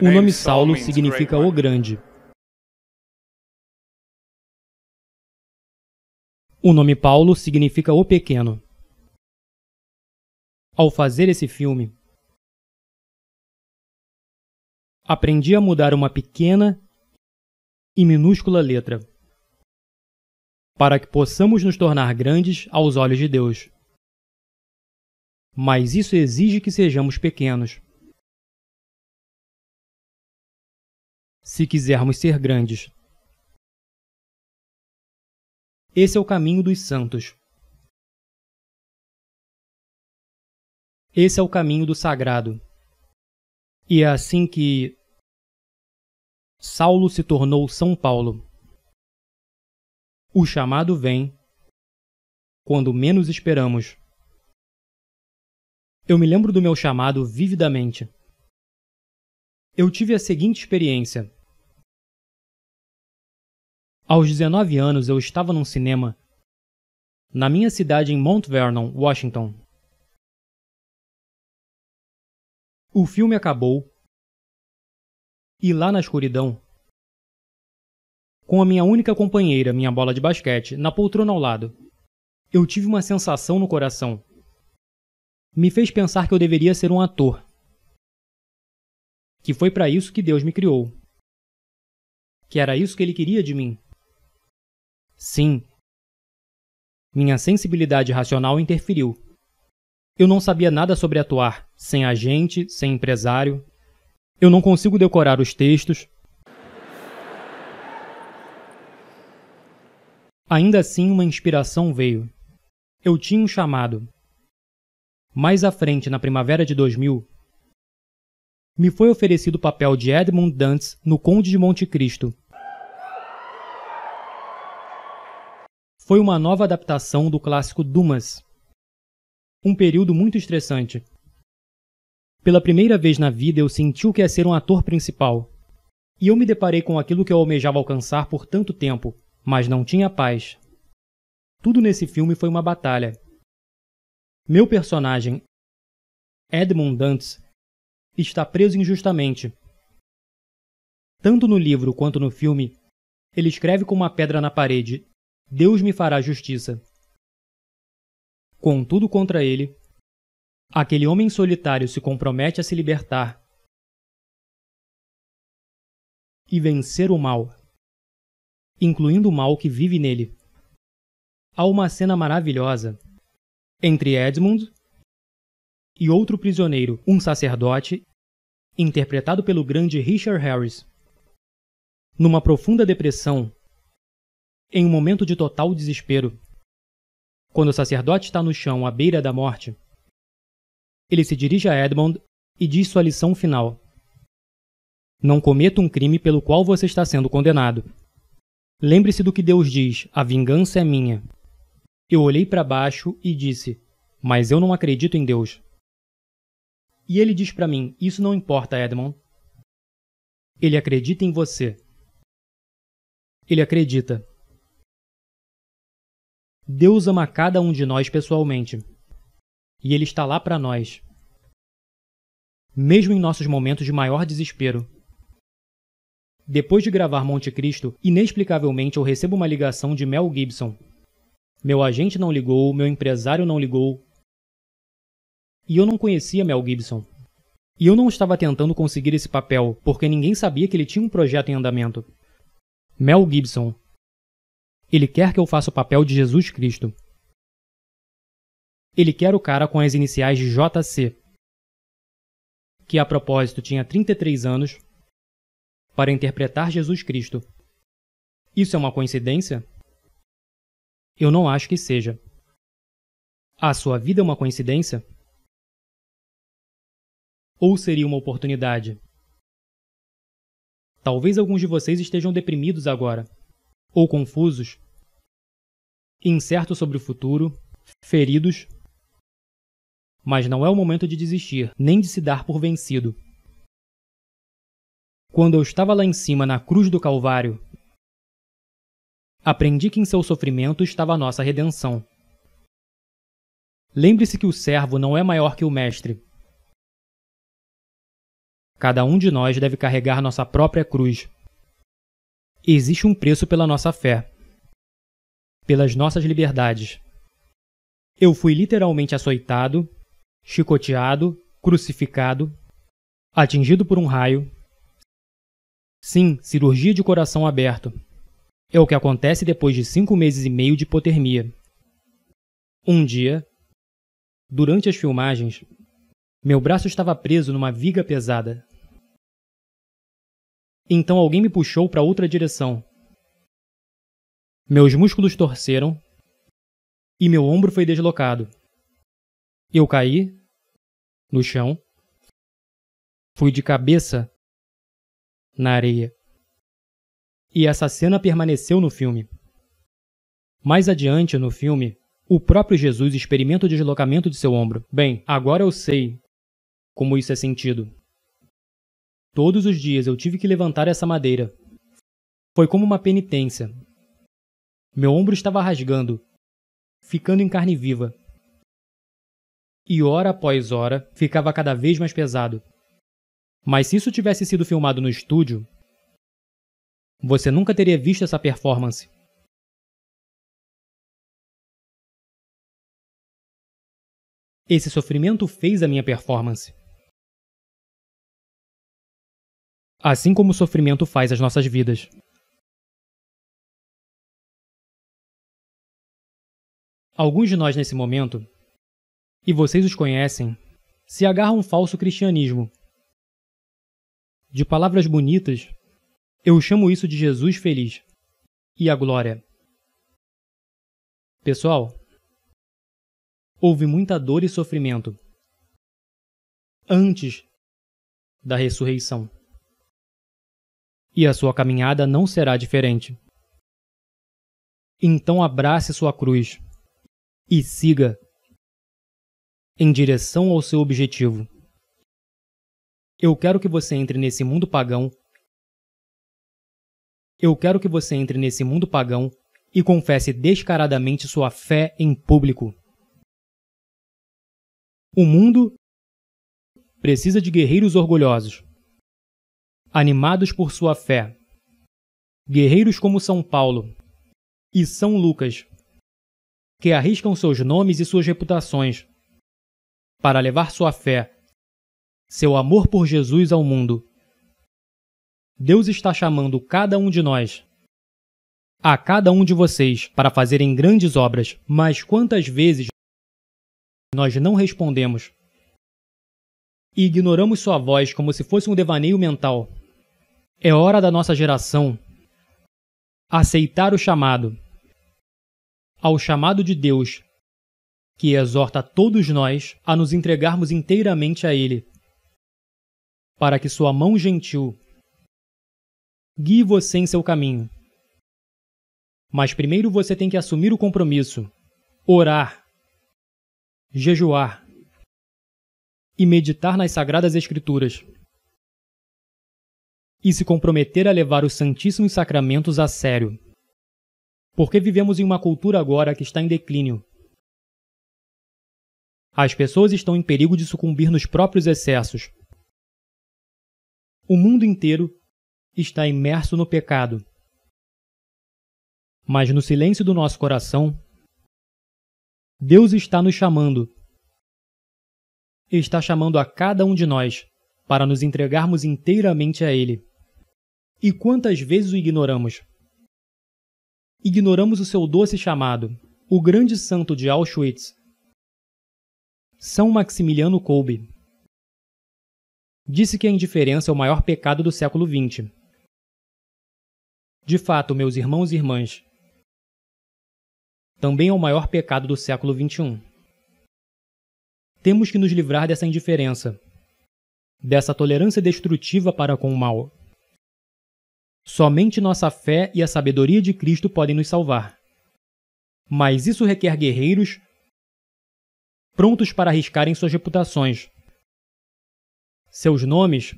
O nome Saulo significa o grande. O nome Paulo significa o pequeno. Ao fazer esse filme, aprendi a mudar uma pequena e minúscula letra, para que possamos nos tornar grandes aos olhos de Deus. Mas isso exige que sejamos pequenos. se quisermos ser grandes. Esse é o caminho dos santos. Esse é o caminho do sagrado. E é assim que Saulo se tornou São Paulo. O chamado vem quando menos esperamos. Eu me lembro do meu chamado vividamente. Eu tive a seguinte experiência. Aos 19 anos, eu estava num cinema na minha cidade em Mount Vernon, Washington. O filme acabou e lá na escuridão, com a minha única companheira, minha bola de basquete, na poltrona ao lado, eu tive uma sensação no coração. Me fez pensar que eu deveria ser um ator que foi para isso que Deus me criou. Que era isso que ele queria de mim. Sim. Minha sensibilidade racional interferiu. Eu não sabia nada sobre atuar, sem agente, sem empresário. Eu não consigo decorar os textos. Ainda assim, uma inspiração veio. Eu tinha um chamado. Mais à frente, na primavera de 2000, me foi oferecido o papel de Edmund Dantes no Conde de Monte Cristo. Foi uma nova adaptação do clássico Dumas. Um período muito estressante. Pela primeira vez na vida eu senti o que é ser um ator principal. E eu me deparei com aquilo que eu almejava alcançar por tanto tempo, mas não tinha paz. Tudo nesse filme foi uma batalha. Meu personagem, Edmund Dantes, está preso injustamente. Tanto no livro quanto no filme, ele escreve com uma pedra na parede: Deus me fará justiça. Contudo, contra ele, aquele homem solitário se compromete a se libertar e vencer o mal, incluindo o mal que vive nele. Há uma cena maravilhosa entre Edmund e outro prisioneiro, um sacerdote, interpretado pelo grande Richard Harris. Numa profunda depressão, em um momento de total desespero, quando o sacerdote está no chão à beira da morte, ele se dirige a Edmond e diz sua lição final: Não cometa um crime pelo qual você está sendo condenado. Lembre-se do que Deus diz: a vingança é minha. Eu olhei para baixo e disse: Mas eu não acredito em Deus. E ele diz para mim: Isso não importa, Edmond. Ele acredita em você. Ele acredita. Deus ama cada um de nós pessoalmente. E Ele está lá para nós. Mesmo em nossos momentos de maior desespero. Depois de gravar Monte Cristo, inexplicavelmente eu recebo uma ligação de Mel Gibson. Meu agente não ligou, meu empresário não ligou, e eu não conhecia Mel Gibson. E eu não estava tentando conseguir esse papel, porque ninguém sabia que ele tinha um projeto em andamento. Mel Gibson. Ele quer que eu faça o papel de Jesus Cristo. Ele quer o cara com as iniciais de JC, que a propósito tinha 33 anos, para interpretar Jesus Cristo. Isso é uma coincidência? Eu não acho que seja. A sua vida é uma coincidência? Ou seria uma oportunidade? Talvez alguns de vocês estejam deprimidos agora, ou confusos, incertos sobre o futuro, feridos. Mas não é o momento de desistir, nem de se dar por vencido. Quando eu estava lá em cima na cruz do Calvário, aprendi que em seu sofrimento estava a nossa redenção. Lembre-se que o servo não é maior que o mestre, Cada um de nós deve carregar nossa própria cruz. Existe um preço pela nossa fé, pelas nossas liberdades. Eu fui literalmente açoitado, chicoteado, crucificado, atingido por um raio. Sim, cirurgia de coração aberto. É o que acontece depois de cinco meses e meio de hipotermia. Um dia, durante as filmagens, meu braço estava preso numa viga pesada, então alguém me puxou para outra direção. Meus músculos torceram e meu ombro foi deslocado. Eu caí no chão. Fui de cabeça na areia. E essa cena permaneceu no filme. Mais adiante no filme, o próprio Jesus experimenta o deslocamento de seu ombro. Bem, agora eu sei como isso é sentido. Todos os dias eu tive que levantar essa madeira. Foi como uma penitência. Meu ombro estava rasgando, ficando em carne viva. E hora após hora ficava cada vez mais pesado. Mas se isso tivesse sido filmado no estúdio, você nunca teria visto essa performance. Esse sofrimento fez a minha performance. assim como o sofrimento faz às nossas vidas. Alguns de nós nesse momento, e vocês os conhecem, se agarram ao um falso cristianismo. De palavras bonitas, eu chamo isso de Jesus feliz e a glória. Pessoal, houve muita dor e sofrimento antes da ressurreição e a sua caminhada não será diferente. Então abrace sua cruz e siga em direção ao seu objetivo. Eu quero que você entre nesse mundo pagão. Eu quero que você entre nesse mundo pagão e confesse descaradamente sua fé em público. O mundo precisa de guerreiros orgulhosos animados por sua fé, guerreiros como São Paulo e São Lucas, que arriscam seus nomes e suas reputações para levar sua fé, seu amor por Jesus ao mundo. Deus está chamando cada um de nós, a cada um de vocês, para fazerem grandes obras, mas quantas vezes nós não respondemos? E ignoramos sua voz como se fosse um devaneio mental é hora da nossa geração aceitar o chamado, ao chamado de Deus, que exorta todos nós a nos entregarmos inteiramente a Ele, para que Sua mão gentil guie você em seu caminho. Mas primeiro você tem que assumir o compromisso, orar, jejuar e meditar nas Sagradas Escrituras e se comprometer a levar os Santíssimos Sacramentos a sério. Porque vivemos em uma cultura agora que está em declínio. As pessoas estão em perigo de sucumbir nos próprios excessos. O mundo inteiro está imerso no pecado. Mas no silêncio do nosso coração, Deus está nos chamando. Está chamando a cada um de nós para nos entregarmos inteiramente a Ele. E quantas vezes o ignoramos? Ignoramos o seu doce chamado, o grande santo de Auschwitz, São Maximiliano Kolbe. Disse que a indiferença é o maior pecado do século XX. De fato, meus irmãos e irmãs, também é o maior pecado do século XXI. Temos que nos livrar dessa indiferença, dessa tolerância destrutiva para com o mal. Somente nossa fé e a sabedoria de Cristo podem nos salvar. Mas isso requer guerreiros prontos para arriscarem suas reputações, seus nomes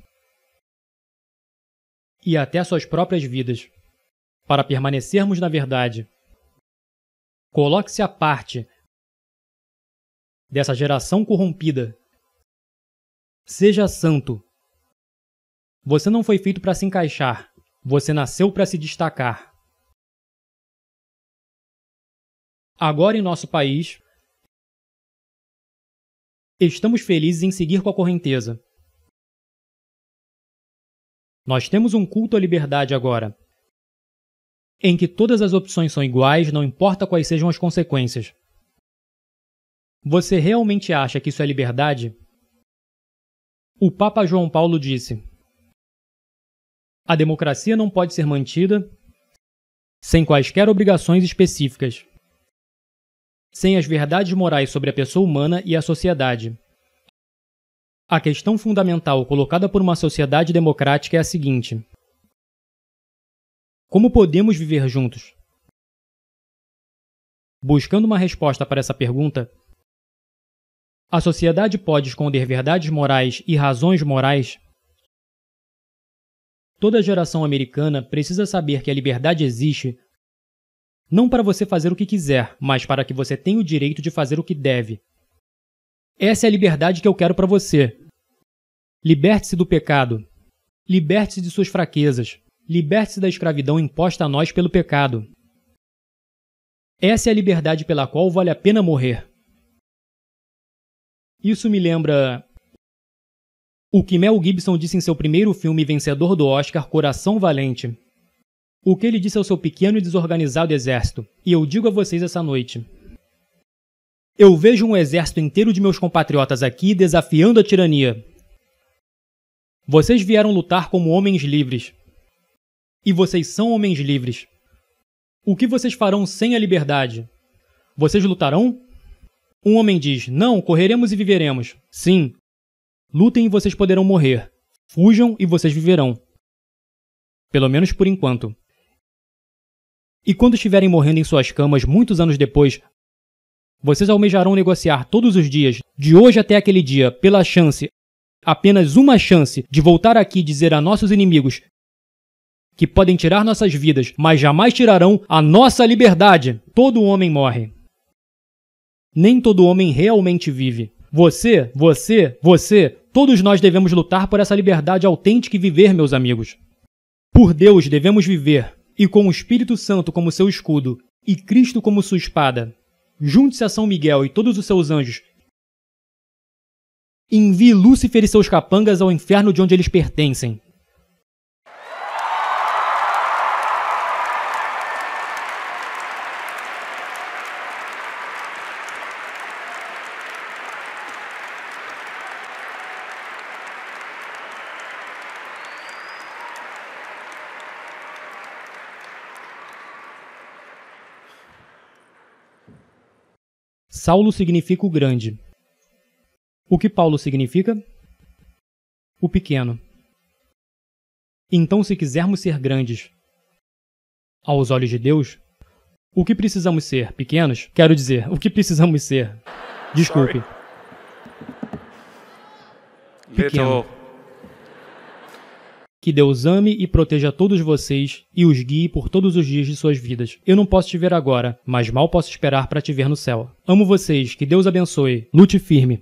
e até suas próprias vidas, para permanecermos na verdade. Coloque-se à parte dessa geração corrompida. Seja santo. Você não foi feito para se encaixar. Você nasceu para se destacar. Agora em nosso país, estamos felizes em seguir com a correnteza. Nós temos um culto à liberdade agora, em que todas as opções são iguais, não importa quais sejam as consequências. Você realmente acha que isso é liberdade? O Papa João Paulo disse: a democracia não pode ser mantida sem quaisquer obrigações específicas, sem as verdades morais sobre a pessoa humana e a sociedade. A questão fundamental colocada por uma sociedade democrática é a seguinte: Como podemos viver juntos? Buscando uma resposta para essa pergunta, a sociedade pode esconder verdades morais e razões morais Toda geração americana precisa saber que a liberdade existe não para você fazer o que quiser, mas para que você tenha o direito de fazer o que deve. Essa é a liberdade que eu quero para você. Liberte-se do pecado. Liberte-se de suas fraquezas. Liberte-se da escravidão imposta a nós pelo pecado. Essa é a liberdade pela qual vale a pena morrer. Isso me lembra o que Mel Gibson disse em seu primeiro filme vencedor do Oscar, Coração Valente. O que ele disse ao seu pequeno e desorganizado exército, e eu digo a vocês essa noite. Eu vejo um exército inteiro de meus compatriotas aqui desafiando a tirania. Vocês vieram lutar como homens livres. E vocês são homens livres. O que vocês farão sem a liberdade? Vocês lutarão? Um homem diz: Não, correremos e viveremos. Sim, Lutem e vocês poderão morrer. Fujam e vocês viverão. Pelo menos por enquanto. E quando estiverem morrendo em suas camas muitos anos depois, vocês almejarão negociar todos os dias, de hoje até aquele dia, pela chance, apenas uma chance, de voltar aqui e dizer a nossos inimigos que podem tirar nossas vidas, mas jamais tirarão a nossa liberdade. Todo homem morre. Nem todo homem realmente vive. Você, você, você, Todos nós devemos lutar por essa liberdade autêntica e viver, meus amigos. Por Deus devemos viver, e com o Espírito Santo como seu escudo e Cristo como sua espada. Junte-se a São Miguel e todos os seus anjos. Envie Lúcifer e seus capangas ao inferno de onde eles pertencem. Saulo significa o grande. O que Paulo significa? O pequeno. Então, se quisermos ser grandes aos olhos de Deus, o que precisamos ser pequenos? Quero dizer, o que precisamos ser? Desculpe. Sorry. Pequeno. Que Deus ame e proteja todos vocês e os guie por todos os dias de suas vidas. Eu não posso te ver agora, mas mal posso esperar para te ver no céu. Amo vocês, que Deus abençoe. Lute firme.